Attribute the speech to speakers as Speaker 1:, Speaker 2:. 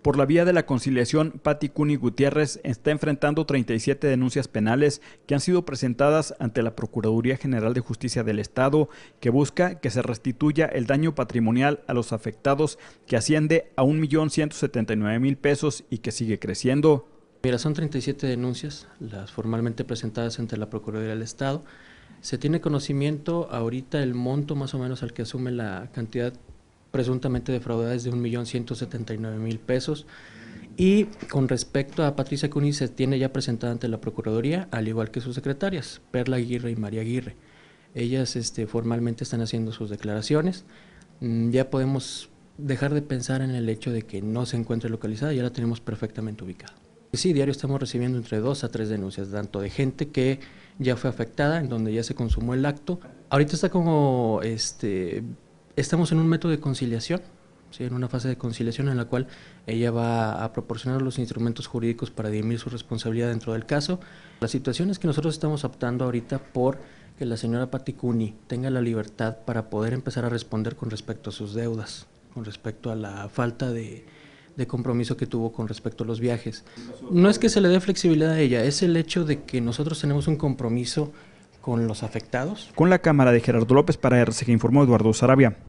Speaker 1: Por la vía de la conciliación, Patti Cuni Gutiérrez está enfrentando 37 denuncias penales que han sido presentadas ante la Procuraduría General de Justicia del Estado, que busca que se restituya el daño patrimonial a los afectados, que asciende a 1.179.000 pesos y que sigue creciendo. Mira, son 37 denuncias,
Speaker 2: las formalmente presentadas ante la Procuraduría del Estado. Se tiene conocimiento ahorita el monto más o menos al que asume la cantidad presuntamente defraudadas de 1.179.000 pesos. Y con respecto a Patricia Cuní, se tiene ya presentada ante la Procuraduría, al igual que sus secretarias, Perla Aguirre y María Aguirre. Ellas este, formalmente están haciendo sus declaraciones. Mm, ya podemos dejar de pensar en el hecho de que no se encuentre localizada, ya la tenemos perfectamente ubicada. Sí, diario estamos recibiendo entre dos a tres denuncias, tanto de gente que ya fue afectada, en donde ya se consumó el acto. Ahorita está como este, estamos en un método de conciliación, ¿sí? en una fase de conciliación en la cual ella va a proporcionar los instrumentos jurídicos para dimir su responsabilidad dentro del caso. La situación es que nosotros estamos optando ahorita por que la señora Paticuni tenga la libertad para poder empezar a responder con respecto a sus deudas, con respecto a la falta de, compromiso que tuvo con respecto a los viajes. No es que se le dé flexibilidad a ella, es el hecho de que nosotros tenemos un compromiso con los afectados.
Speaker 1: Con la cámara de Gerardo López para RCG informó Eduardo Sarabia.